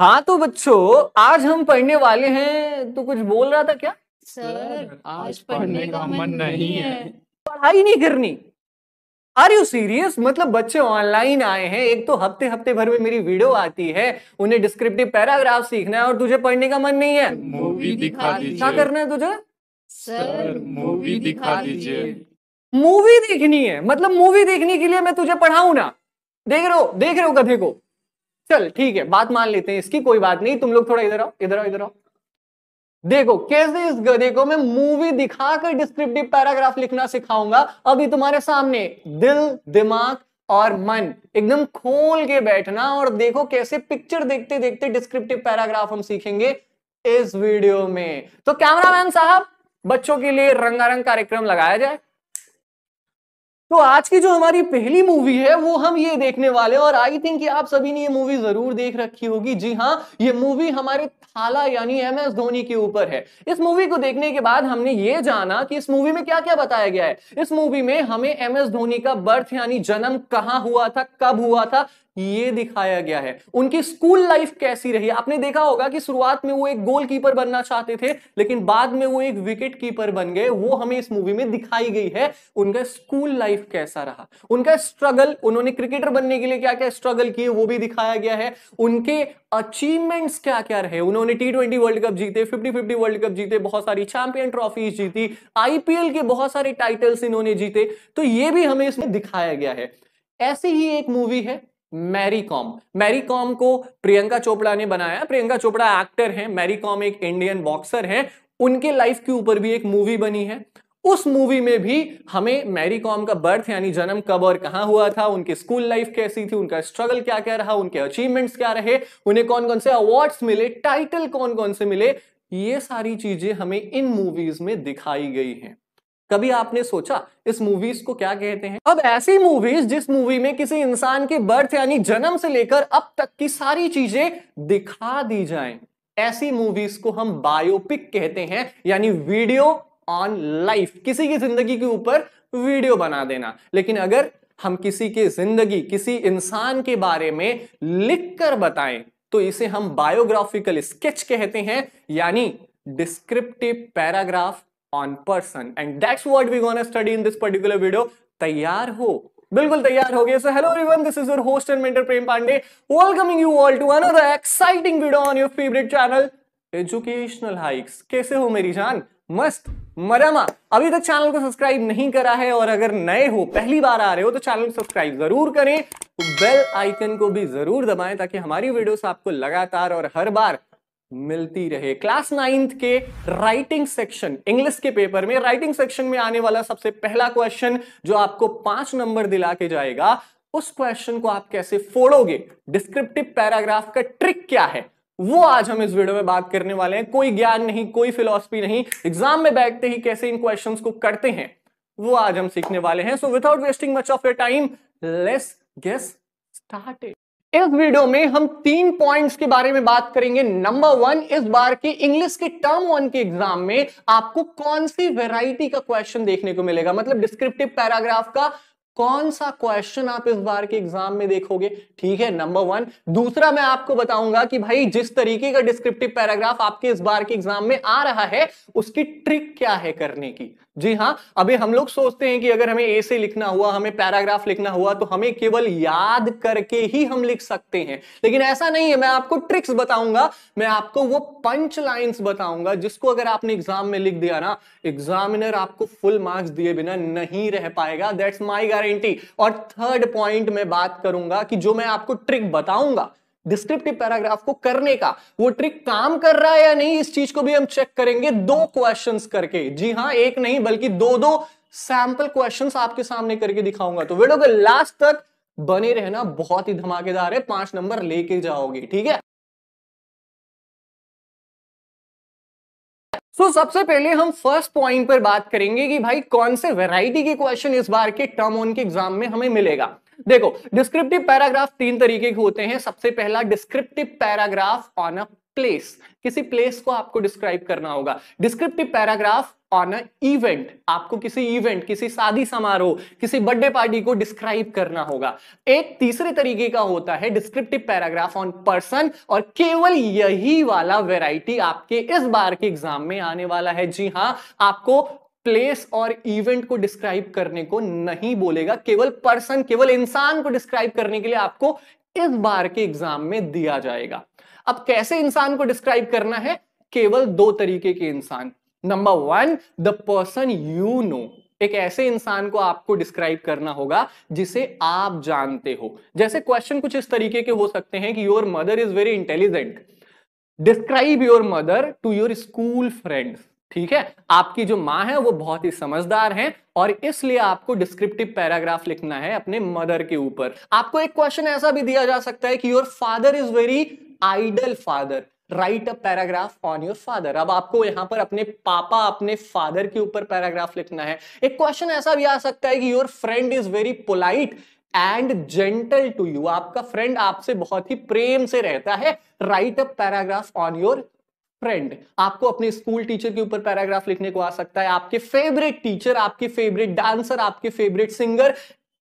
हाँ तो बच्चों आज हम पढ़ने वाले हैं तो कुछ बोल रहा था क्या सर आज पढ़ने का मन नहीं है पढ़ाई नहीं करनी आर यू सीरियस मतलब बच्चे ऑनलाइन आए हैं एक तो हफ्ते हफ्ते भर में मेरी वीडियो आती है उन्हें डिस्क्रिप्टिव पैराग्राफ सीखना है और तुझे पढ़ने का मन नहीं है मूवी दिखा दीजिए क्या करना है तुझे सर मूवी दिखा दीजिए मूवी देखनी है मतलब मूवी देखने के लिए मैं तुझे पढ़ाऊ ना देख रहे हो देख रहे हो कथे को चल ठीक है बात मान लेते हैं इसकी कोई बात नहीं तुम लोग थोड़ा इधर आओ इधर आओ इधर आओ देखो कैसे इस गधे को मैं मूवी दिखाकर डिस्क्रिप्टिव पैराग्राफ लिखना सिखाऊंगा अभी तुम्हारे सामने दिल दिमाग और मन एकदम खोल के बैठना और देखो कैसे पिक्चर देखते देखते डिस्क्रिप्टिव पैराग्राफ हम सीखेंगे इस वीडियो में तो कैमरामैन साहब बच्चों के लिए रंगारंग कार्यक्रम लगाया जाए तो आज की जो हमारी पहली मूवी है वो हम ये देखने वाले हैं और आई थिंक आप सभी ने ये मूवी जरूर देख रखी होगी जी हाँ ये मूवी हमारे थाला यानी एम एस धोनी के ऊपर है इस मूवी को देखने के बाद हमने ये जाना कि इस मूवी में क्या क्या बताया गया है इस मूवी में हमें एम एस धोनी का बर्थ यानी जन्म कहाँ हुआ था कब हुआ था ये दिखाया गया है उनकी स्कूल लाइफ कैसी रही आपने देखा होगा कि शुरुआत में वो एक गोलकीपर बनना चाहते थे लेकिन बाद में वो एक विकेट कीपर बन गए वो हमें इस मूवी में दिखाई गई है उनका स्कूल लाइफ कैसा रहा उनका स्ट्रगल उन्होंने क्रिकेटर बनने के लिए क्या क्या स्ट्रगल किए वो भी दिखाया गया है उनके अचीवमेंट्स क्या क्या रहे उन्होंने टी ट्वेंटी वर्ल्ड कप जीते फिफ्टी फिफ्टी वर्ल्ड कप जीते बहुत सारी चैंपियन ट्रॉफीज जीती आईपीएल के बहुत सारे टाइटल्स इन्होंने जीते तो ये भी हमें इसमें दिखाया गया है ऐसी ही एक मूवी है मैरी कॉम मैरी कॉम को प्रियंका चोपड़ा ने बनाया प्रियंका चोपड़ा एक्टर हैं मैरी कॉम एक इंडियन बॉक्सर हैं उनके लाइफ के ऊपर भी एक मूवी बनी है उस मूवी में भी हमें मैरी कॉम का बर्थ यानी जन्म कब और कहाँ हुआ था उनकी स्कूल लाइफ कैसी थी उनका स्ट्रगल क्या क्या रहा उनके अचीवमेंट्स क्या रहे उन्हें कौन कौन से अवार्ड्स मिले टाइटल कौन कौन से मिले ये सारी चीजें हमें इन मूवीज में दिखाई गई हैं कभी आपने सोचा इस मूवीज को क्या कहते हैं अब ऐसी मूवीज जिस मूवी में किसी इंसान के बर्थ यानी जन्म से लेकर अब तक की सारी चीजें दिखा दी जाए ऐसी मूवीज को हम बायोपिक कहते हैं यानी वीडियो ऑन लाइफ किसी की जिंदगी के ऊपर वीडियो बना देना लेकिन अगर हम किसी की जिंदगी किसी इंसान के बारे में लिख कर बताएं तो इसे हम बायोग्राफिकल स्केच कहते हैं यानी descriptive paragraph on person and that's what we're gonna study in this particular video तैयार हो बिल्कुल तैयार हो गए so hello everyone this is your host and mentor Prem Pandey welcoming you all to another exciting video on your favourite channel educational hikes कैसे हो मेरी जान मस्त मरमा अभी तक चैनल को सब्सक्राइब नहीं करा है और अगर नए हो पहली बार आ रहे हो तो चैनल को सब्सक्राइब जरूर करें तो बेल आइकन को भी जरूर दबाएं ताकि हमारी वीडियोस आपको लगातार और हर बार मिलती रहे क्लास नाइन्थ के राइटिंग सेक्शन इंग्लिश के पेपर में राइटिंग सेक्शन में आने वाला सबसे पहला क्वेश्चन जो आपको पांच नंबर दिला के जाएगा उस क्वेश्चन को आप कैसे फोड़ोगे डिस्क्रिप्टिव पैराग्राफ का ट्रिक क्या है वो आज हम इस वीडियो में बात करने वाले हैं कोई ज्ञान नहीं कोई फिलॉसफी नहीं एग्जाम में बैठते ही कैसे इन क्वेश्चन को करते हैं वो आज हम सीखने वाले हैं so without wasting much of your time let's get started इस वीडियो में हम तीन पॉइंट्स के बारे में बात करेंगे नंबर वन इस बार के इंग्लिश के टर्म वन के एग्जाम में आपको कौन सी वैरायटी का क्वेश्चन देखने को मिलेगा मतलब डिस्क्रिप्टिव पैराग्राफ का कौन सा क्वेश्चन आप इस बार के एग्जाम में देखोगे ठीक है नंबर वन दूसरा मैं आपको बताऊंगा कि भाई जिस तरीके का डिस्क्रिप्टिव पैराग्राफ आपके इस बार के एग्जाम में आ रहा है उसकी ट्रिक क्या है करने की जी हाँ अभी हम लोग सोचते हैं कि अगर हमें ए से लिखना हुआ हमें पैराग्राफ लिखना हुआ तो हमें केवल याद करके ही हम लिख सकते हैं लेकिन ऐसा नहीं है मैं आपको ट्रिक्स बताऊंगा मैं आपको वो पंच लाइंस बताऊंगा जिसको अगर आपने एग्जाम में लिख दिया ना एग्जामिनर आपको फुल मार्क्स दिए बिना नहीं रह पाएगा दैट्स माई गारंटी 90 और थर्ड पॉइंट में बात करूंगा कि जो मैं आपको ट्रिक बताऊंगा डिस्क्रिप्टिव पैराग्राफ को करने का वो ट्रिक काम कर रहा है या नहीं इस चीज को भी हम चेक करेंगे दो क्वेश्चंस करके जी हाँ एक नहीं बल्कि दो दो सैंपल क्वेश्चंस आपके सामने करके दिखाऊंगा तो वीडियो के लास्ट तक बने रहना बहुत ही धमाकेदार है पांच नंबर लेके जाओगे ठीक है सो so, सबसे पहले हम फर्स्ट पॉइंट पर बात करेंगे कि भाई कौन से वैरायटी के क्वेश्चन इस बार के टर्म ऑन के एग्जाम में हमें मिलेगा देखो डिस्क्रिप्टिव पैराग्राफ तीन तरीके के होते हैं सबसे पहला descriptive paragraph on a place किसी प्लेस को आपको डिस्क्राइब करना होगा descriptive paragraph on a event आपको किसी इवेंट किसी शादी समारोह किसी बर्थडे पार्टी को डिस्क्राइब करना होगा एक तीसरे तरीके का होता है डिस्क्रिप्टिव पैराग्राफ ऑन पर्सन और केवल यही वाला वेराइटी आपके इस बार के एग्जाम में आने वाला है जी हाँ आपको प्लेस और इवेंट को डिस्क्राइब करने को नहीं बोलेगा केवल पर्सन केवल इंसान को डिस्क्राइब करने के लिए आपको इस बार के एग्जाम में दिया जाएगा अब कैसे इंसान को डिस्क्राइब करना है केवल दो तरीके के इंसान number one the person you know एक ऐसे इंसान को आपको डिस्क्राइब करना होगा जिसे आप जानते हो जैसे क्वेश्चन कुछ इस तरीके के हो सकते हैं कि your mother is very intelligent describe your mother to your school friends ठीक है आपकी जो माँ है वो बहुत ही समझदार है और इसलिए आपको डिस्क्रिप्टिव पैराग्राफ लिखना है अपने मदर के ऊपर आपको एक क्वेश्चन ऐसा भी दिया जा सकता है कि your father is very ideal father write a paragraph on your father अब आपको यहां पर अपने पापा अपने फादर के ऊपर पैराग्राफ लिखना है एक क्वेश्चन ऐसा भी आ सकता है कि your friend is very polite and gentle to you आपका फ्रेंड आपसे बहुत ही प्रेम से रहता है write a paragraph on your friend आपको अपने स्कूल टीचर के ऊपर पैराग्राफ लिखने को आ सकता है आपके फेवरेट टीचर आपके फेवरेट डांसर आपके फेवरेट सिंगर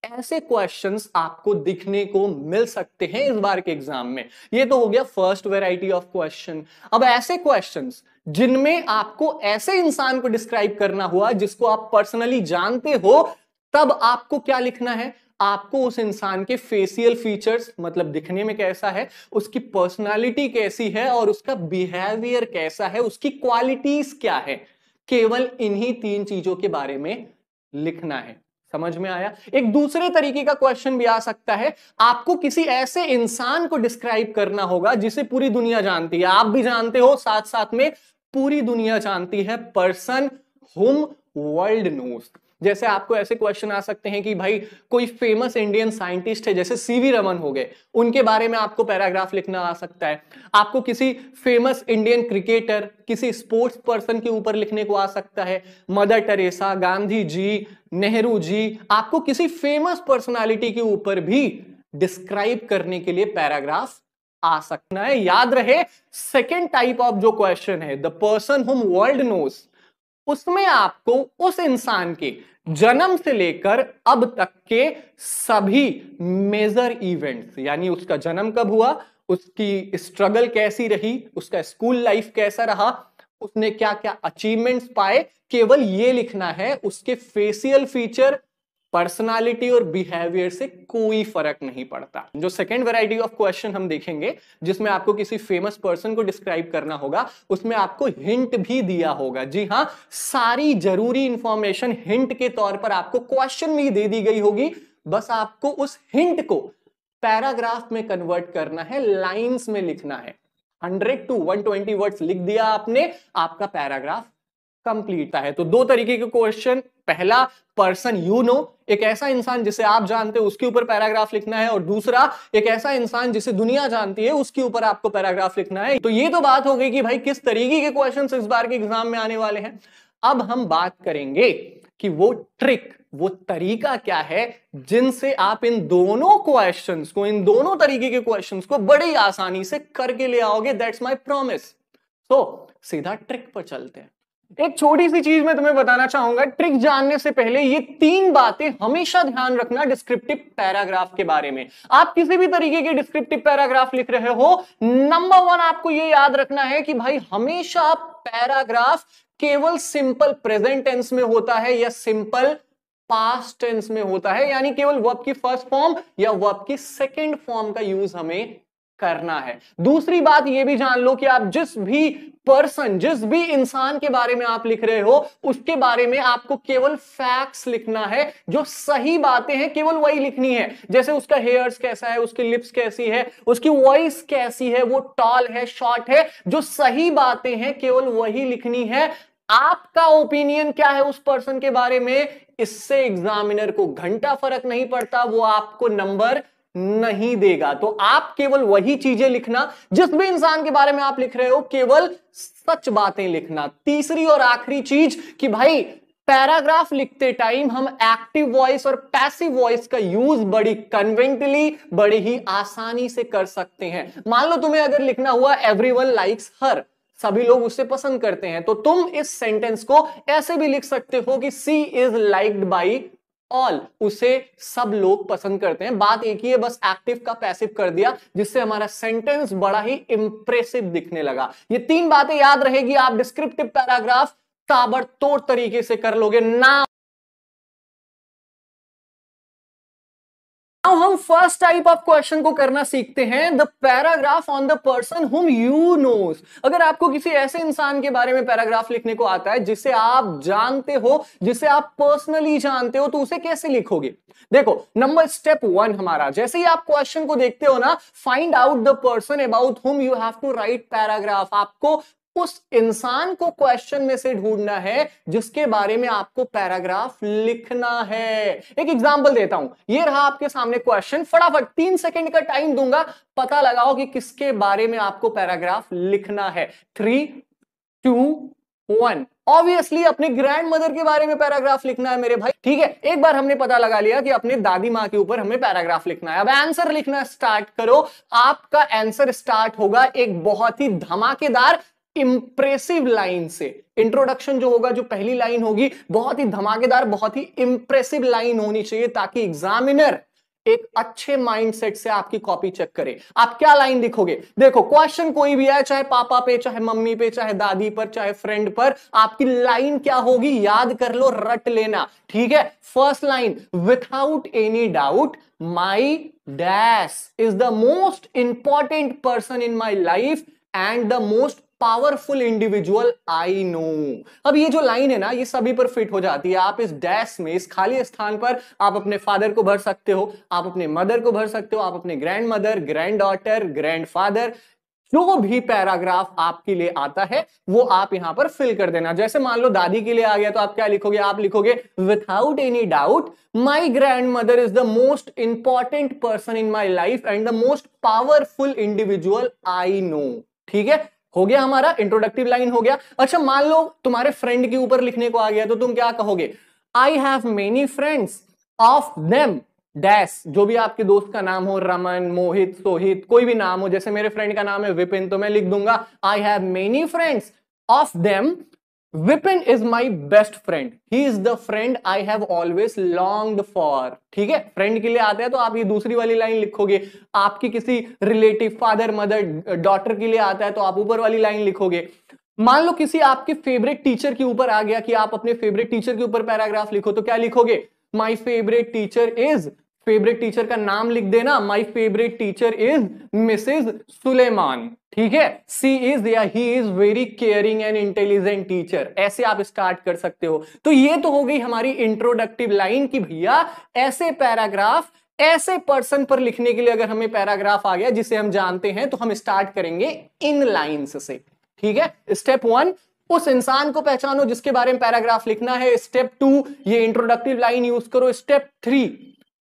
ऐसे क्वेश्चंस आपको दिखने को मिल सकते हैं इस बार के एग्जाम में ये तो हो गया फर्स्ट वेराइटी ऑफ क्वेश्चन अब ऐसे क्वेश्चंस जिनमें आपको ऐसे इंसान को डिस्क्राइब करना हुआ जिसको आप पर्सनली जानते हो तब आपको क्या लिखना है आपको उस इंसान के फेसियल फीचर्स मतलब दिखने में कैसा है उसकी पर्सनालिटी कैसी है और उसका बिहेवियर कैसा है उसकी क्वालिटीज क्या है केवल इन्हीं तीन चीजों के बारे में लिखना है समझ में आया एक दूसरे तरीके का क्वेश्चन भी आ सकता है आपको किसी ऐसे इंसान को डिस्क्राइब करना होगा जिसे पूरी दुनिया जानती है आप भी जानते हो साथ साथ में पूरी दुनिया जानती है पर्सन हुम वर्ल्ड नोस्ट जैसे आपको ऐसे क्वेश्चन आ सकते हैं कि भाई कोई फेमस इंडियन साइंटिस्ट है जैसे सीवी रमन हो गए उनके बारे में आपको पैराग्राफ लिखना आ सकता है आपको किसी फेमस इंडियन क्रिकेटर किसी स्पोर्ट्स पर्सन के ऊपर लिखने को आ सकता है मदर टेरेसा गांधी जी नेहरू जी आपको किसी फेमस पर्सनैलिटी के ऊपर भी डिस्क्राइब करने के लिए पैराग्राफ आ सकना है याद रहे सेकेंड टाइप ऑफ जो क्वेश्चन है the person whom world knows उसमें आपको उस इंसान के जन्म से लेकर अब तक के सभी मेजर इवेंट्स यानी उसका जन्म कब हुआ उसकी स्ट्रगल कैसी रही उसका स्कूल लाइफ कैसा रहा उसने क्या क्या अचीवमेंट्स पाए केवल ये लिखना है उसके फेसियल फीचर पर्सनालिटी और बिहेवियर से कोई फर्क नहीं पड़ता जो सेकेंड वेराइटी ऑफ क्वेश्चन हम देखेंगे जिसमें आपको किसी फेमस पर्सन को डिस्क्राइब करना होगा उसमें आपको हिंट भी दिया होगा जी हाँ सारी जरूरी इंफॉर्मेशन हिंट के तौर पर आपको क्वेश्चन में ही दे दी गई होगी बस आपको उस हिंट को पैराग्राफ में कन्वर्ट करना है लाइन्स में लिखना है 100 टू 120 वर्ड्स लिख दिया आपने आपका पैराग्राफ कंप्लीट है तो दो तरीके के क्वेश्चन पहला पर्सन यू नो एक ऐसा इंसान जिसे आप जानते हो उसके ऊपर पैराग्राफ लिखना है और दूसरा एक ऐसा इंसान जिसे दुनिया जानती है उसके ऊपर आपको पैराग्राफ लिखना है तो ये तो बात हो गई कि भाई किस तरीके के क्वेश्चन इस बार के एग्जाम में आने वाले हैं अब हम बात करेंगे कि वो ट्रिक वो तरीका क्या है जिनसे आप इन दोनों क्वेश्चंस को इन दोनों तरीके के क्वेश्चंस को बड़ी आसानी से करके ले आओगे दैट्स माय प्रॉमिस सो सीधा ट्रिक पर चलते हैं एक छोटी सी चीज मैं तुम्हें बताना चाहूंगा ट्रिक जानने से पहले ये तीन बातें हमेशा ध्यान रखना डिस्क्रिप्टिव पैराग्राफ के बारे में आप किसी भी तरीके के डिस्क्रिप्टिव पैराग्राफ लिख रहे हो नंबर वन आपको ये याद रखना है कि भाई हमेशा पैराग्राफ केवल सिंपल प्रेजेंट टेंस में होता है या सिंपल पास्ट टेंस में होता है यानी केवल वर्ब की फर्स्ट फॉर्म या वर्ब की सेकेंड फॉर्म का यूज हमें करना है दूसरी बात यह भी जान लो कि आप जिस भी पर्सन जिस भी इंसान के बारे में आप लिख रहे हो उसके बारे में आपको केवल फैक्ट्स लिखना है जो सही बातें हैं केवल वही लिखनी है जैसे उसका हेयर्स कैसा है उसकी लिप्स कैसी है उसकी वॉइस कैसी है वो टॉल है शॉर्ट है जो सही बातें हैं केवल वही लिखनी है आपका ओपिनियन क्या है उस पर्सन के बारे में इससे एग्जामिनर को घंटा फर्क नहीं पड़ता वो आपको नंबर नहीं देगा तो आप केवल वही चीजें लिखना जिस भी इंसान के बारे में आप लिख रहे हो केवल सच बातें लिखना तीसरी और आखिरी चीज कि भाई पैराग्राफ लिखते टाइम हम एक्टिव वॉइस और पैसिव वॉइस का यूज बड़ी कन्वेंटली बड़ी ही आसानी से कर सकते हैं मान लो तुम्हें अगर लिखना हुआ एवरीवन लाइक्स हर सभी लोग उससे पसंद करते हैं तो तुम इस सेंटेंस को ऐसे भी लिख सकते हो कि she is liked by all उसे सब लोग पसंद करते हैं बात एक ही है बस एक्टिव का पैसिव कर दिया जिससे हमारा सेंटेंस बड़ा ही इंप्रेसिव दिखने लगा ये तीन बातें याद रहेगी आप डिस्क्रिप्टिव पैराग्राफ ताबड़तोड़ तरीके से कर लोगे ना अब हम फर्स्ट टाइप ऑफ क्वेश्चन को करना सीखते हैं the paragraph on the person whom you knows अगर आपको किसी ऐसे इंसान के बारे में पैराग्राफ लिखने को आता है जिसे आप जानते हो जिसे आप पर्सनली जानते हो तो उसे कैसे लिखोगे देखो नंबर स्टेप वन हमारा जैसे ही आप क्वेश्चन को देखते हो ना find out the person about whom you have to write paragraph आपको उस इंसान को क्वेश्चन में से ढूंढना है जिसके बारे में आपको पैराग्राफ लिखना है एक एग्जांपल देता हूं ये रहा आपके सामने क्वेश्चन फटाफट तीन सेकंड का टाइम दूंगा पता लगाओ कि किसके बारे में आपको पैराग्राफ लिखना है थ्री टू वन ऑब्वियसली अपने ग्रैंड मदर के बारे में पैराग्राफ लिखना है मेरे भाई ठीक है एक बार हमने पता लगा लिया कि अपने दादी माँ के ऊपर हमें पैराग्राफ लिखना है अब आंसर लिखना स्टार्ट करो आपका आंसर स्टार्ट होगा एक बहुत ही धमाकेदार इंप्रेसिव लाइन से इंट्रोडक्शन जो होगा जो पहली लाइन होगी बहुत ही धमाकेदार बहुत ही इंप्रेसिव लाइन होनी चाहिए ताकि एग्जामिनर एक अच्छे माइंडसेट से आपकी कॉपी चेक करे आप क्या लाइन लिखोगे देखो क्वेश्चन कोई भी आए चाहे पापा पे चाहे मम्मी पे चाहे दादी पर चाहे फ्रेंड पर आपकी लाइन क्या होगी याद कर लो रट लेना ठीक है first line without any doubt my dash is the most important person in my life and the most powerful individual I know अब ये जो लाइन है ना ये सभी पर फिट हो जाती है आप इस डैश में इस खाली स्थान पर आप अपने फादर को भर सकते हो आप अपने मदर को भर सकते हो आप अपने grandmother granddaughter grandfather जो भी पैराग्राफ आपके लिए आता है वो आप यहां पर फिल कर देना जैसे मान लो दादी के लिए आ गया तो आप क्या लिखोगे आप लिखोगे without any doubt my grandmother is the most important person in my life and the most powerful individual I know ठीक है हो गया हमारा इंट्रोडक्टिव लाइन हो गया अच्छा मान लो तुम्हारे फ्रेंड के ऊपर लिखने को आ गया तो तुम क्या कहोगे I have many friends of them dash जो भी आपके दोस्त का नाम हो रमन मोहित सोहित कोई भी नाम हो जैसे मेरे फ्रेंड का नाम है विपिन तो मैं लिख दूंगा I have many friends of them Vipin is my best friend he is the friend I have always long for ठीक है फ्रेंड के लिए आते हैं तो आप ये दूसरी वाली लाइन लिखोगे आपकी किसी रिलेटिव फादर मदर डॉटर के लिए आता है तो आप ऊपर वाली लाइन लिखोगे मान लो किसी आपके फेवरेट टीचर के ऊपर आ गया कि आप अपने फेवरेट टीचर के ऊपर पैराग्राफ लिखो तो क्या लिखोगे my favourite teacher is favourite teacher का नाम लिख देना my favourite teacher is Mrs Suleman ठीक है सी इज या he is very caring and intelligent teacher ऐसे आप स्टार्ट कर सकते हो तो ये तो हो गई हमारी इंट्रोडक्टिव लाइन की भैया ऐसे पैराग्राफ ऐसे पर्सन पर लिखने के लिए अगर हमें पैराग्राफ आ गया जिसे हम जानते हैं तो हम स्टार्ट करेंगे इन लाइन्स से ठीक है स्टेप वन उस इंसान को पहचानो जिसके बारे में पैराग्राफ लिखना है स्टेप टू ये इंट्रोडक्टिव लाइन यूज करो स्टेप थ्री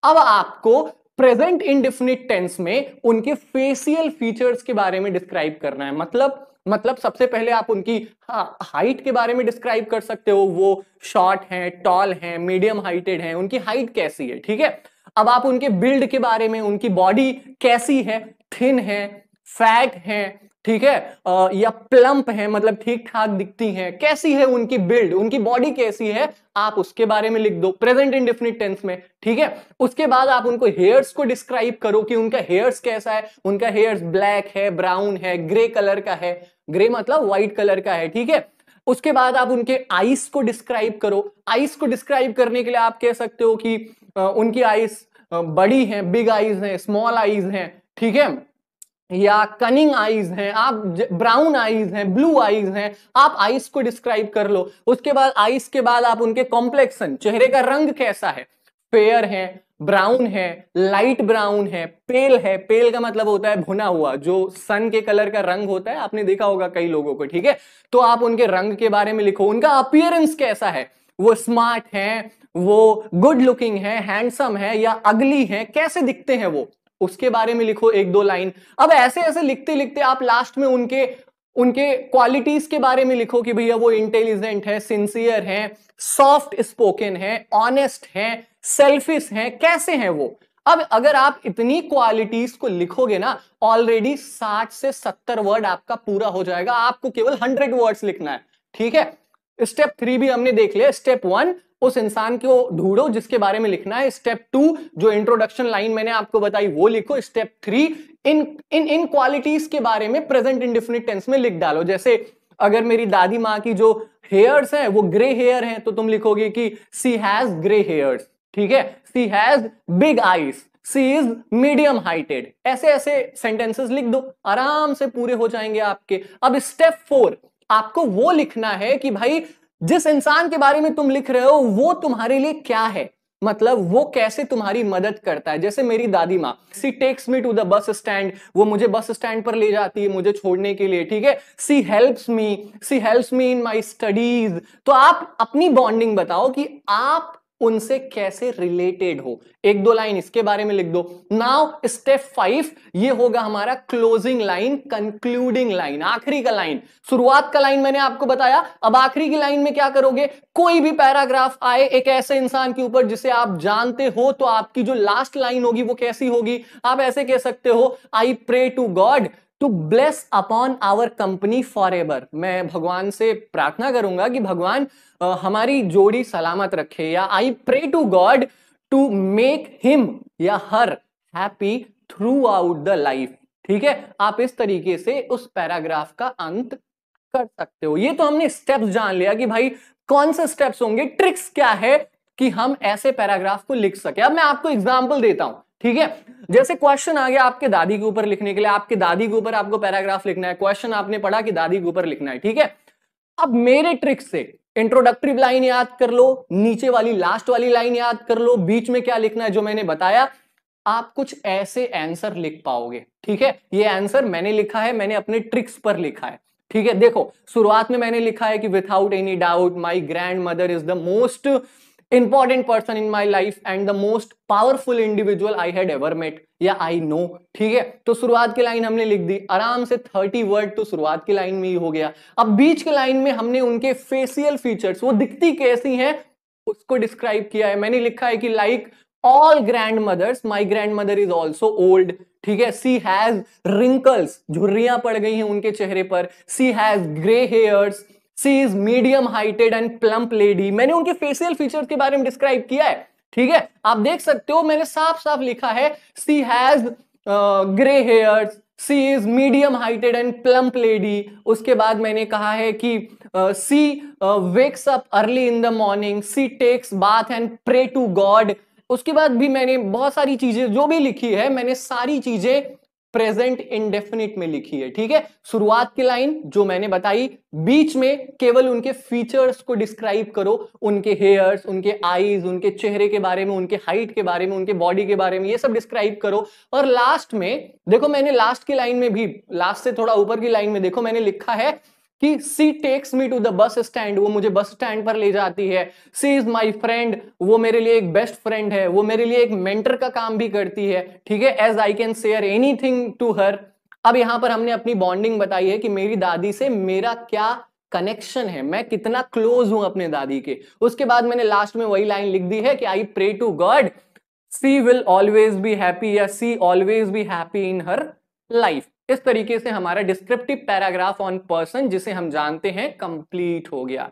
अब आपको प्रेजेंट डिफिनिट टेंस में उनके फेसियल फीचर्स के बारे में डिस्क्राइब करना है मतलब मतलब सबसे पहले आप उनकी हाइट के बारे में डिस्क्राइब कर सकते हो वो शॉर्ट हैं टॉल हैं मीडियम हाइटेड हैं उनकी हाइट कैसी है ठीक है अब आप उनके बिल्ड के बारे में उनकी बॉडी कैसी है थिन है फैट है ठीक है आ, या प्लम्प है मतलब ठीक ठाक दिखती हैं कैसी है उनकी बिल्ड उनकी बॉडी कैसी है आप उसके बारे में लिख दो प्रेजेंट इंडिफिनिट टेंस में ठीक है उसके बाद आप उनको हेयर्स को डिस्क्राइब करो कि उनका हेयर्स कैसा है उनका हेयर्स ब्लैक है ब्राउन है ग्रे कलर का है ग्रे मतलब व्हाइट कलर का है ठीक है उसके बाद आप उनके आइस को डिस्क्राइब करो आइस को डिस्क्राइब करने के लिए आप कह सकते हो कि आ, उनकी आइस बड़ी है बिग आइज है स्मॉल आइज है ठीक है या कनिंग आईज हैं आप ब्राउन आईज हैं ब्लू आईज हैं आप आईज को डिस्क्राइब कर लो उसके बाद आईज के बाद आप उनके कॉम्प्लेक्शन चेहरे का रंग कैसा है फेयर है ब्राउन है लाइट ब्राउन है पेल है पेल का मतलब होता है भुना हुआ जो सन के कलर का रंग होता है आपने देखा होगा कई लोगों को ठीक है तो आप उनके रंग के बारे में लिखो उनका अपियरेंस कैसा है वो स्मार्ट है वो गुड लुकिंग है हैंडसम है या अगली है कैसे दिखते हैं वो उसके बारे में लिखो एक दो लाइन अब ऐसे ऐसे लिखते लिखते आप लास्ट में उनके उनके क्वालिटीज के बारे में लिखो कि भैया वो इंटेलिजेंट है सिंसियर है सॉफ्ट स्पोकन है ऑनेस्ट है सेल्फिश है कैसे हैं वो अब अगर आप इतनी क्वालिटीज को लिखोगे ना ऑलरेडी 60 से 70 वर्ड आपका पूरा हो जाएगा आपको केवल 100 वर्ड्स लिखना है ठीक है स्टेप थ्री भी हमने देख लिया स्टेप वन उस इंसान को ढूंढो जिसके बारे में लिखना है स्टेप टू जो इंट्रोडक्शन लाइन मैंने आपको बताई वो लिखो स्टेप थ्री इन इन इन क्वालिटीज के बारे में प्रेजेंट इंडिफिनिट टेंस में लिख डालो जैसे अगर मेरी दादी माँ की जो हेयर्स हैं वो ग्रे हेयर हैं तो तुम लिखोगे कि सी हैज ग्रे हेयर्स ठीक है she has big eyes she is medium heighted ऐसे ऐसे सेंटेंसेस लिख दो आराम से पूरे हो जाएंगे आपके अब स्टेप फोर आपको वो लिखना है कि भाई जिस इंसान के बारे में तुम लिख रहे हो वो तुम्हारे लिए क्या है मतलब वो कैसे तुम्हारी मदद करता है जैसे मेरी दादी माँ she takes me to the bus stand वो मुझे बस स्टैंड पर ले जाती है मुझे छोड़ने के लिए ठीक है she helps me she helps me in my studies तो आप अपनी बॉन्डिंग बताओ कि आप उनसे कैसे रिलेटेड हो एक दो लाइन इसके बारे में लिख दो नाउ स्टेप फाइव ये होगा हमारा क्लोजिंग लाइन कंक्लूडिंग लाइन आखिरी का लाइन शुरुआत का लाइन मैंने आपको बताया अब आखिरी की लाइन में क्या करोगे कोई भी पैराग्राफ आए एक ऐसे इंसान के ऊपर जिसे आप जानते हो तो आपकी जो लास्ट लाइन होगी वो कैसी होगी आप ऐसे कह सकते हो I pray to God to bless upon our company forever मैं भगवान से प्रार्थना करूंगा कि भगवान हमारी जोड़ी सलामत रखे या I pray to God to make him या her happy throughout the life ठीक है आप इस तरीके से उस पैराग्राफ का अंत कर सकते हो ये तो हमने स्टेप्स जान लिया कि भाई कौन से स्टेप्स होंगे ट्रिक्स क्या है कि हम ऐसे पैराग्राफ को लिख सके अब मैं आपको एग्जाम्पल देता हूं ठीक है जैसे क्वेश्चन आ गया आपके दादी के ऊपर लिखने के लिए आपके दादी के ऊपर आपको पैराग्राफ लिखना है क्वेश्चन आपने पढ़ा कि दादी के ऊपर लिखना है ठीक है अब मेरे ट्रिक से इंट्रोडक्टरी लाइन याद कर लो नीचे वाली लास्ट वाली लाइन याद कर लो बीच में क्या लिखना है जो मैंने बताया आप कुछ ऐसे आंसर लिख पाओगे ठीक है ये आंसर मैंने लिखा है मैंने अपने ट्रिक्स पर लिखा है ठीक है देखो शुरुआत में मैंने लिखा है कि without any doubt my grandmother is the most important person in my life and the most powerful individual I had ever met या आई नो ठीक है तो शुरुआत की लाइन हमने लिख दी आराम से थर्टी वर्ड तो शुरुआत की लाइन में ही हो गया अब बीच के लाइन में हमने उनके फेसियल फीचर्स वो दिखती कैसी हैं उसको डिस्क्राइब किया है मैंने लिखा है कि like all grandmothers my grandmother is also old ठीक है सी हैज रिंकल्स झुर्रियां पड़ गई हैं उनके चेहरे पर she has grey hairs she is medium heighted and plump lady मैंने उनके फेसियल फीचर के बारे में डिस्क्राइब किया है ठीक है आप देख सकते हो मैंने साफ साफ लिखा है she has grey hair she is medium heighted and plump lady उसके बाद मैंने कहा है कि she wakes up early in the morning she takes bath and pray to God उसके बाद भी मैंने बहुत सारी चीजें जो भी लिखी है मैंने सारी चीजें प्रेजेंट इनडेफिनिट में लिखी है ठीक है शुरुआत की लाइन जो मैंने बताई बीच में केवल उनके फीचर्स को डिस्क्राइब करो उनके हेयर्स उनके आईज उनके चेहरे के बारे में उनके हाइट के बारे में उनके बॉडी के बारे में ये सब डिस्क्राइब करो और लास्ट में देखो मैंने लास्ट की लाइन में भी लास्ट से थोड़ा ऊपर की लाइन में देखो मैंने लिखा है कि she takes me to the bus stand वो मुझे बस स्टैंड पर ले जाती है सी इज माई फ्रेंड वो मेरे लिए एक बेस्ट फ्रेंड है वो मेरे लिए एक मेंटर का काम भी करती है ठीक है as I can share anything to her अब यहां पर हमने अपनी बॉन्डिंग बताई है कि मेरी दादी से मेरा क्या कनेक्शन है मैं कितना क्लोज हूं अपने दादी के उसके बाद मैंने लास्ट में वही लाइन लिख दी है कि I pray to God she will always be happy या she always be happy in her life इस तरीके से हमारा डिस्क्रिप्टिव पैराग्राफ ऑन पर्सन जिसे हम जानते हैं कंप्लीट हो गया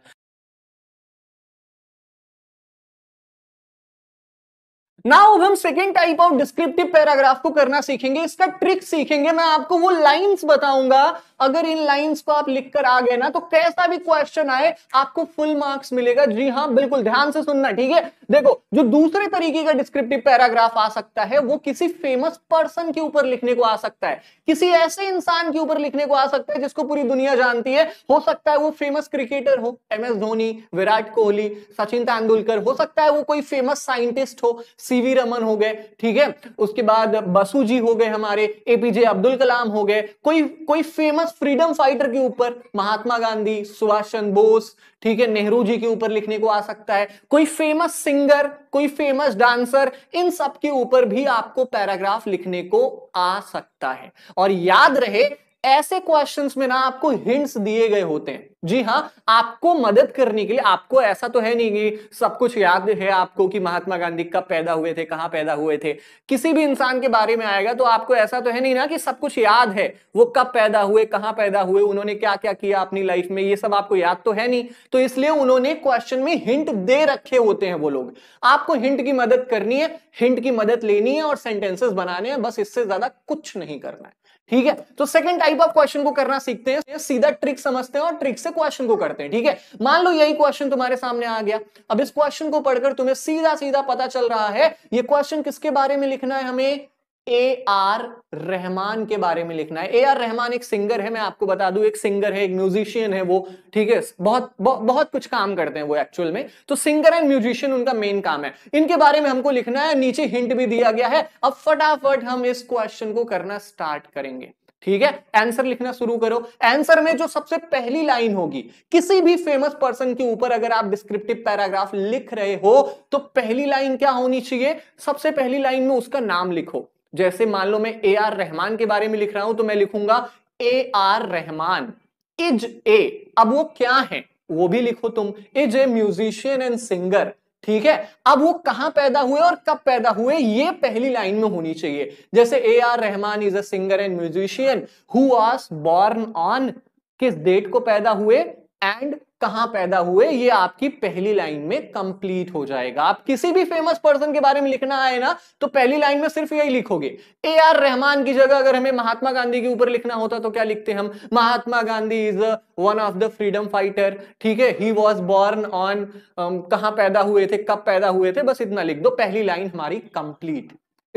नाउ हम second type of descriptive paragraph को करना सीखेंगे इसका ट्रिक सीखेंगे मैं आपको वो लाइंस बताऊंगा अगर इन लाइंस को आप लिखकर आ गए ना तो कैसा भी क्वेश्चन आए आपको फुल मार्क्स मिलेगा जी हाँ बिल्कुल ध्यान से सुनना ठीक है देखो जो दूसरे तरीके का डिस्क्रिप्टिव पैराग्राफ आ सकता है वो किसी फेमस पर्सन के ऊपर लिखने को आ सकता है किसी ऐसे इंसान के ऊपर लिखने को आ सकता है जिसको पूरी दुनिया जानती है हो सकता है वो फेमस क्रिकेटर हो एम एस धोनी विराट कोहली सचिन तेंदुलकर हो सकता है वो कोई फेमस साइंटिस्ट हो सी सीवी रमन हो गए ठीक है उसके बाद बसु जी हो गए हमारे एपीजे अब्दुल कलाम हो गए कोई कोई फेमस फ्रीडम फाइटर के ऊपर महात्मा गांधी सुभाष चंद्र बोस ठीक है नेहरू जी के ऊपर लिखने को आ सकता है कोई फेमस सिंगर कोई फेमस डांसर इन सब के ऊपर भी आपको पैराग्राफ लिखने को आ सकता है और याद रहे ऐसे क्वेश्चंस में ना आपको हिंट्स दिए गए होते हैं जी हाँ आपको मदद करने के लिए आपको ऐसा तो है नहीं कि सब कुछ याद है आपको कि महात्मा गांधी कब पैदा हुए थे कहाँ पैदा हुए थे किसी भी इंसान के बारे में आएगा तो आपको ऐसा तो है नहीं ना कि सब कुछ याद है वो कब पैदा हुए कहाँ पैदा हुए उन्होंने क्या क्या किया अपनी लाइफ में ये सब आपको याद तो है नहीं तो इसलिए उन्होंने क्वेश्चन में हिंट दे रखे होते हैं वो लोग आपको हिंट की मदद करनी है हिंट की मदद लेनी है और सेंटेंसेस बनाने हैं बस इससे ज्यादा कुछ नहीं करना है ठीक है तो सेकंड टाइप ऑफ क्वेश्चन को करना सीखते हैं सीधा ट्रिक समझते हैं और ट्रिक से क्वेश्चन को करते हैं ठीक है मान लो यही क्वेश्चन तुम्हारे सामने आ गया अब इस क्वेश्चन को पढ़कर तुम्हें सीधा सीधा पता चल रहा है ये क्वेश्चन किसके बारे में लिखना है हमें ए आर रहमान के बारे में लिखना है ए आर रहमान एक सिंगर है मैं आपको बता दूं एक सिंगर है एक म्यूजिशियन है वो ठीक है बहुत ब, बहुत कुछ काम करते हैं वो एक्चुअल में तो सिंगर एंड म्यूजिशियन उनका मेन काम है इनके बारे में हमको लिखना है नीचे हिंट भी दिया गया है अब फटाफट हम इस क्वेश्चन को करना स्टार्ट करेंगे ठीक है आंसर लिखना शुरू करो आंसर में जो सबसे पहली लाइन होगी किसी भी फेमस पर्सन के ऊपर अगर आप डिस्क्रिप्टिव पैराग्राफ लिख रहे हो तो पहली लाइन क्या होनी चाहिए सबसे पहली लाइन में उसका नाम लिखो जैसे मान लो मैं ए आर रहमान के बारे में लिख रहा हूं तो मैं लिखूंगा A R Rahman is a अब वो क्या है वो भी लिखो तुम is a musician and singer ठीक है अब वो कहां पैदा हुए और कब पैदा हुए ये पहली लाइन में होनी चाहिए जैसे A R Rahman is a singer and musician who was born on किस डेट को पैदा हुए एंड कहां पैदा हुए ये आपकी पहली लाइन में कंप्लीट हो जाएगा आप किसी भी फेमस पर्सन के बारे में लिखना आए ना तो पहली लाइन में सिर्फ यही लिखोगे ए आर रहमान की जगह अगर हमें महात्मा गांधी के ऊपर लिखना होता तो क्या लिखते हम Mahatma Gandhi is one of the freedom fighter ठीक है ही वॉज बॉर्न ऑन कहा पैदा हुए थे कब पैदा हुए थे बस इतना लिख दो पहली लाइन हमारी कंप्लीट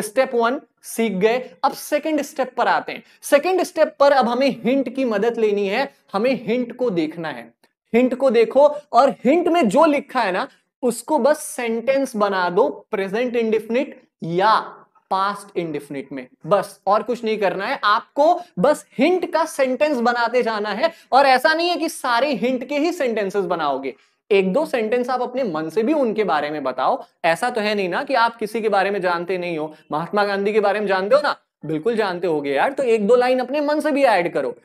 स्टेप वन सीख गए अब सेकंड स्टेप पर आते हैं सेकंड स्टेप पर अब हमें हिंट की मदद लेनी है हमें हिंट को देखना है हिंट को देखो और हिंट में जो लिखा है ना उसको बस सेंटेंस बना दो प्रेजेंट इंडिफिनिट या पास्ट इंडिफिनिट में बस और कुछ नहीं करना है आपको बस हिंट का सेंटेंस बनाते जाना है और ऐसा नहीं है कि सारे हिंट के ही सेंटेंसेस बनाओगे एक दो सेंटेंस आप अपने मन से भी उनके बारे में बताओ ऐसा तो है नहीं ना कि आप किसी के बारे में जानते नहीं हो महात्मा गांधी के बारे में जानते हो ना बिल्कुल जानते हो यार तो एक दो लाइन अपने मन से भी ऐड करो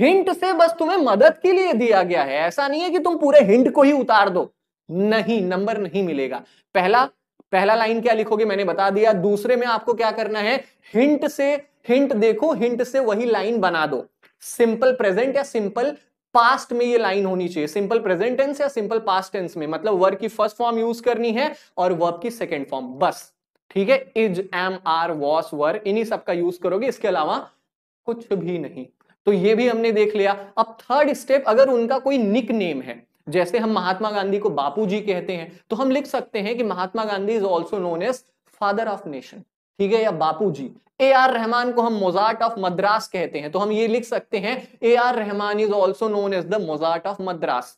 हिंट से बस तुम्हें मदद के लिए दिया गया है ऐसा नहीं है कि तुम पूरे हिंट को ही उतार दो नहीं नंबर नहीं मिलेगा पहला पहला लाइन क्या लिखोगे मैंने बता दिया दूसरे में आपको क्या करना है हिंट से हिंट देखो हिंट से वही लाइन बना दो सिंपल प्रेजेंट या सिंपल पास्ट में ये लाइन होनी चाहिए सिंपल प्रेजेंट टेंस या सिंपल पास्ट टेंस में मतलब वर्ब की फर्स्ट फॉर्म यूज करनी है और वर्ब की सेकेंड फॉर्म बस ठीक है is am are was were इन्हीं सब का यूज करोगे इसके अलावा कुछ भी नहीं तो ये भी हमने देख लिया अब थर्ड स्टेप अगर उनका कोई निक नेम है जैसे हम महात्मा गांधी को बापू कहते हैं तो हम लिख सकते हैं कि Mahatma Gandhi is also known as father of nation ठीक है या जी ए आर रहमान को हम मोजार्ट ऑफ मद्रास कहते हैं तो हम ये लिख सकते हैं A R Rahman is also known as the Mozart of Madras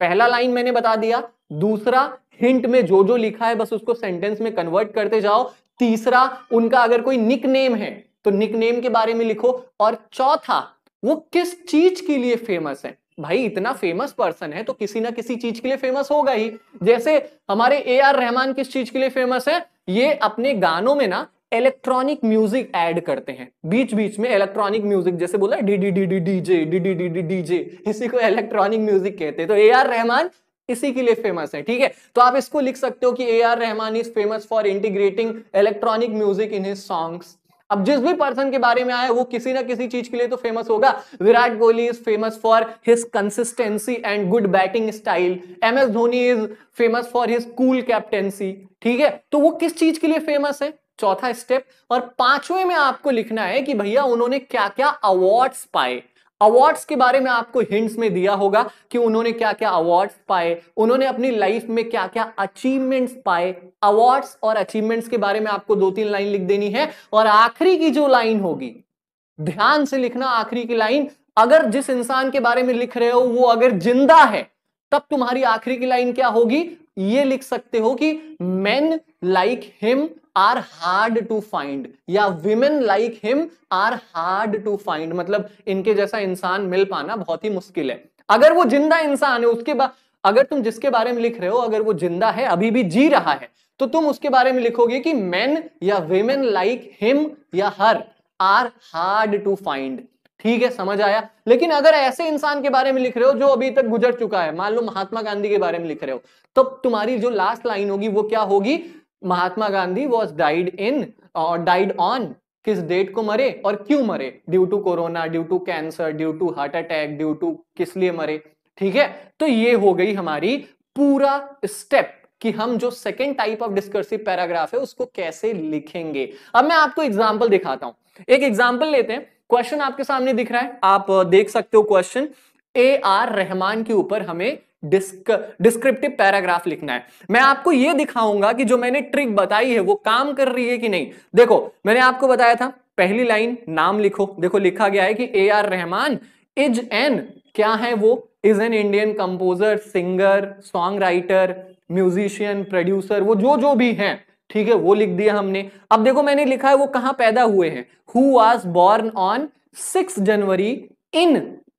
पहला लाइन मैंने बता दिया दूसरा हिंट में जो जो लिखा है बस उसको सेंटेंस में कन्वर्ट करते जाओ तीसरा उनका अगर कोई निक नेम है तो निकनेम के बारे में लिखो और चौथा वो किस चीज के लिए फेमस है भाई इतना फेमस पर्सन है तो किसी ना किसी चीज के लिए फेमस होगा ही जैसे हमारे ए आर रहमान किस चीज के लिए फेमस है ये अपने गानों में ना इलेक्ट्रॉनिक म्यूजिक ऐड करते हैं बीच बीच में इलेक्ट्रॉनिक म्यूजिक जैसे बोला डी डी डी डी डी जे डी डी डी डी डी जे इसी को इलेक्ट्रॉनिक म्यूजिक कहते हैं तो ए आर रहमान इसी के लिए फेमस है ठीक है तो आप इसको लिख सकते हो कि A R Rahman is famous for integrating electronic music in his songs अब जिस भी पर्सन के बारे में आए वो किसी ना किसी चीज के लिए तो फेमस होगा Virat Kohli is famous for his consistency and good batting style M S Dhoni is famous for his cool captaincy ठीक है तो वो किस चीज के लिए फेमस है चौथा स्टेप और पांचवें में आपको लिखना है कि भैया उन्होंने क्या क्या अवार्ड्स पाए अवार्ड्स के बारे में आपको हिंट्स में दिया होगा कि उन्होंने क्या क्या अवार्ड्स पाए उन्होंने अपनी लाइफ में क्या क्या अचीवमेंट्स पाए अवार्ड्स और अचीवमेंट्स के बारे में आपको दो तीन लाइन लिख देनी है और आखिरी की जो लाइन होगी ध्यान से लिखना आखिरी की लाइन अगर जिस इंसान के बारे में लिख रहे हो वो अगर जिंदा है तब तुम्हारी आखिरी की लाइन क्या होगी ये लिख सकते हो कि man like him are hard to find या women like him are hard to find मतलब इनके जैसा इंसान मिल पाना बहुत ही मुश्किल है अगर वो जिंदा इंसान है उसके बाद अगर तुम जिसके बारे में लिख रहे हो अगर वो जिंदा है अभी भी जी रहा है तो तुम उसके बारे में लिखोगे कि मैन या वेमेन लाइक हिम या her are hard to find ठीक है समझ आया लेकिन अगर ऐसे इंसान के बारे में लिख रहे हो जो अभी तक गुजर चुका है मान लो महात्मा गांधी के बारे में लिख रहे हो तो तुम्हारी जो लास्ट लाइन होगी वो क्या होगी Mahatma Gandhi was died in और डाइड ऑन किस डेट को मरे और क्यों मरे due to corona due to cancer due to heart attack due to किस लिए मरे ठीक है तो ये हो गई हमारी पूरा स्टेप कि हम जो second type of discursive paragraph है उसको कैसे लिखेंगे अब मैं आपको एग्जाम्पल दिखाता हूं एक एग्जाम्पल लेते हैं क्वेश्चन आपके सामने दिख रहा है आप uh, देख सकते हो क्वेश्चन ए आर रहमान के ऊपर हमें डिस्क डिस्क्रिप्टिव पैराग्राफ लिखना है मैं आपको यह दिखाऊंगा कि जो मैंने ट्रिक बताई है वो काम कर रही है कि नहीं देखो मैंने आपको बताया था पहली लाइन नाम लिखो देखो लिखा गया है कि A R Rahman is an क्या है वो is an Indian composer singer songwriter musician producer वो जो जो भी हैं ठीक है वो लिख दिया हमने अब देखो मैंने लिखा है वो कहाँ पैदा हुए हैं who was born on six January in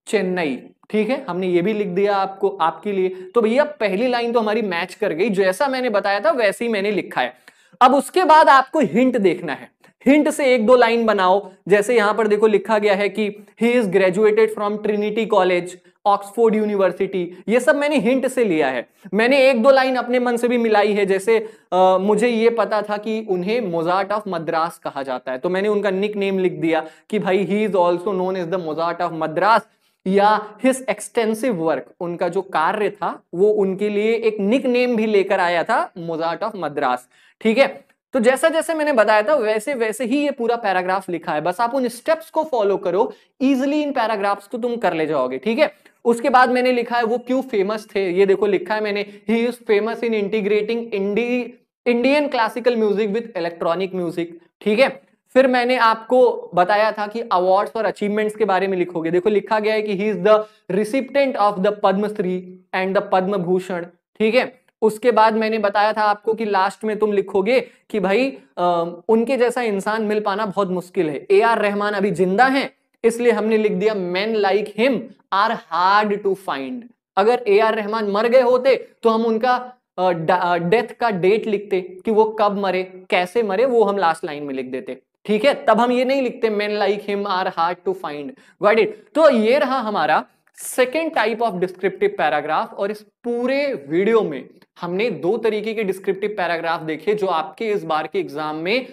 Chennai ठीक है हमने ये भी लिख दिया आपको आपके लिए तो भैया पहली लाइन तो हमारी मैच कर गई जैसा मैंने बताया था वैसे ही मैंने लिखा है अब उसके बाद आपको हिंट देखना है हिंट से एक दो लाइन बनाओ जैसे यहां पर देखो लिखा गया है कि he is graduated from Trinity College Oxford University ये सब मैंने हिंट से लिया है मैंने एक दो लाइन अपने मन से भी मिलाई है जैसे आ, मुझे ये पता था कि उन्हें मोजार्ट ऑफ मद्रास कहा जाता है तो मैंने उनका निक नेम लिख दिया कि भाई he is also known as the Mozart of Madras या हिस एक्सटेंसिव वर्क उनका जो कार्य था वो उनके लिए एक निक नेम भी लेकर आया था मोजार्ट ऑफ मद्रास ठीक है तो जैसा जैसे मैंने बताया था वैसे वैसे ही ये पूरा पैराग्राफ लिखा है बस आप उन स्टेप्स को फॉलो करो इजिली इन पैराग्राफ्स को तुम कर ले जाओगे ठीक है उसके बाद मैंने लिखा है वो क्यों फेमस थे ये देखो लिखा है मैंने he is famous in integrating indie Indian classical music with electronic music ठीक है फिर मैंने आपको बताया था कि अवार्ड्स और अचीवमेंट्स के बारे में लिखोगे देखो लिखा गया है कि he is the recipient of the Padmashri and the पद्म भूषण ठीक है उसके बाद मैंने बताया था आपको कि लास्ट में तुम लिखोगे कि भाई आ, उनके जैसा इंसान मिल पाना बहुत मुश्किल है ए आर रहमान अभी जिंदा है इसलिए हमने लिख दिया man like him are hard to find अगर ए आर रहमान मर गए होते तो हम उनका डेथ का डेट लिखते कि वो कब मरे कैसे मरे वो हम लास्ट लाइन में लिख देते ठीक है तब हम ये नहीं लिखते man like him are hard to find got it तो ये रहा हमारा second type of descriptive paragraph और इस पूरे वीडियो में हमने दो तरीके के डिस्क्रिप्टिव पैराग्राफ देखे जो आपके इस बार के एग्जाम में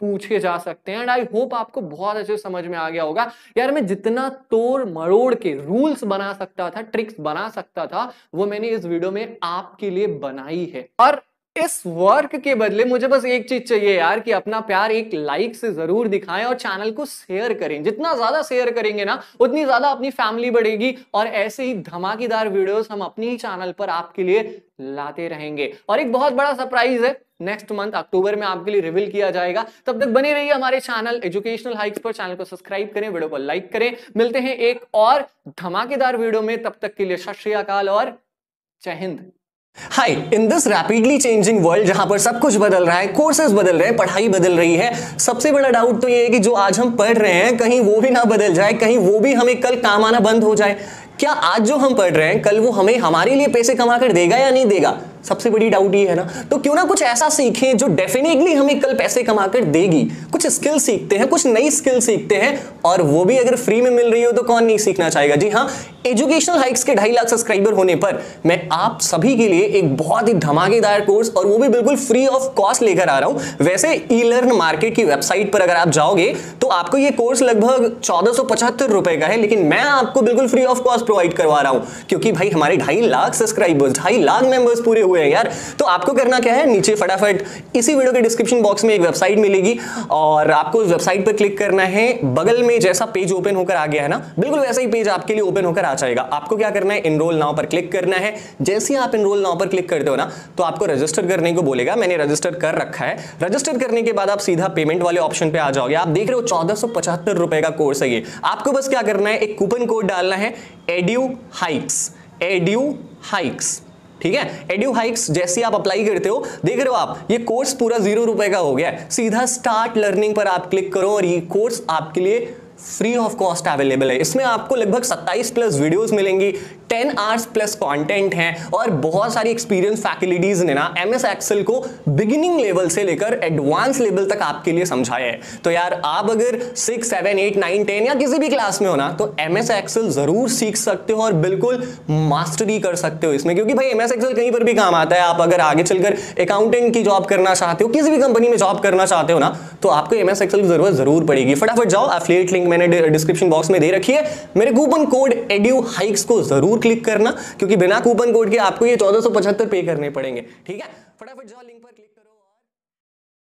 पूछे जा सकते हैं एंड आई होप आपको बहुत अच्छे समझ में आ गया होगा यार मैं जितना तोड़ मरोड़ के रूल्स बना सकता था ट्रिक्स बना सकता था वो मैंने इस वीडियो में आपके लिए बनाई है और इस वर्क के बदले मुझे बस एक चीज चाहिए यार कि अपना प्यार एक लाइक से जरूर दिखाएं और चैनल को शेयर करें जितना ज्यादा शेयर करेंगे ना उतनी ज्यादा अपनी फैमिली बढ़ेगी और ऐसे ही धमाकेदार वीडियोस हम अपने ही चैनल पर आपके लिए लाते रहेंगे और एक बहुत बड़ा सरप्राइज है नेक्स्ट मंथ अक्टूबर में आपके लिए रिविल किया जाएगा तब तक बने रहिए हमारे चैनल एजुकेशनल हाइक्स पर चैनल को सब्सक्राइब करें वीडियो को लाइक करें मिलते हैं एक और धमाकेदार वीडियो में तब तक के लिए सत श्रीकाल और जय हिंद हाय in this rapidly changing world जहां पर सब कुछ बदल रहा है कोर्सेज बदल रहे हैं पढ़ाई बदल रही है सबसे बड़ा डाउट तो ये है कि जो आज हम पढ़ रहे हैं कहीं वो भी ना बदल जाए कहीं वो भी हमें कल काम आना बंद हो जाए क्या आज जो हम पढ़ रहे हैं कल वो हमें हमारे लिए पैसे कमा कर देगा या नहीं देगा सबसे बड़ी डाउट ये है ना तो क्यों ना कुछ ऐसा सीखें जो डेफिनेटली हमें कल पैसे कमा कर देगी कुछ स्किल सीखते हैं कुछ नई स्किल सीखते हैं और वो भी अगर फ्री में मिल रही हो तो कौन नहीं सीखना चाहेगा जी हाँ एजुकेशनल हाइक्स के ढाई लाख सब्सक्राइबर होने पर मैं आप सभी के लिए एक बहुत ही धमाकेदार कोर्स और वो भी बिल्कुल फ्री ऑफ कॉस्ट लेकर आ रहा हूं वैसे ई लर्न मार्केट की वेबसाइट पर अगर आप जाओगे तो आपको ये कोर्स लगभग चौदह रुपए का है लेकिन मैं आपको बिल्कुल फ्री ऑफ कॉस्ट प्रोवाइड करवा रहा हूं क्योंकि भाई हमारे ढाई लाख सब्सक्राइबर्स ढाई लाख मेंबर्स पूरे हुए हैं यार तो आपको करना क्या है नीचे फटाफट इसी वीडियो के डिस्क्रिप्शन बॉक्स में एक वेबसाइट मिलेगी और आपको उस वेबसाइट पर क्लिक करना है बगल में जैसा पेज ओपन होकर आ गया है ना बिल्कुल वैसा ही पेज आपके लिए ओपन होकर आ जाएगा आपको क्या करना है इनरोल नाव पर क्लिक करना है जैसे ही आप इनरोल नाव पर क्लिक करते हो ना तो आपको रजिस्टर करने को बोलेगा मैंने रजिस्टर कर रखा है रजिस्टर करने के बाद आप सीधा पेमेंट वाले ऑप्शन पर आ जाओगे आप देख रहे हो चौदह रुपए का कोर्स है ये आपको बस क्या करना है एक कूपन कोड डालना है एड्यू हाइक्स एड्यू हाइक्स ठीक है एड्यू हाइक्स जैसे आप अप्लाई करते हो देख रहे हो आप ये कोर्स पूरा जीरो रुपए का हो गया सीधा स्टार्ट लर्निंग पर आप क्लिक करो और ये कोर्स आपके लिए फ्री ऑफ कॉस्ट अवेलेबल है इसमें आपको लगभग 27 प्लस वीडियोस मिलेंगी टेन आवर्स प्लस कॉन्टेंट है और बहुत सारी एक्सपीरियंस फैकल्टीज ने ना एम एस एक्सल को बिगिनिंग लेवल से लेकर एडवांस लेवल तक आपके लिए समझाया है तो यार आप अगर six seven eight nine ten या किसी भी क्लास में हो ना तो एम एस एक्सल जरूर सीख सकते हो और बिल्कुल मास्टरी कर सकते हो इसमें क्योंकि भाई एम एस एक्सल कहीं पर भी काम आता है आप अगर आगे चलकर अकाउंटेंट की जॉब करना चाहते हो किसी भी कंपनी में जॉब करना चाहते हो ना तो आपको एम एस एक्सल की जरूरत जरूर पड़ेगी फटाफट जाओ एफिलिएट लिंक मैंने डिस्क्रिप्शन बॉक्स में दे रखी है मेरे कूपन कोड एड्यू हाइक्स को जरूर क्लिक करना क्योंकि बिना कूपन कोड के आपको ये चौदह पे करने पड़ेंगे ठीक है फटाफट जाओ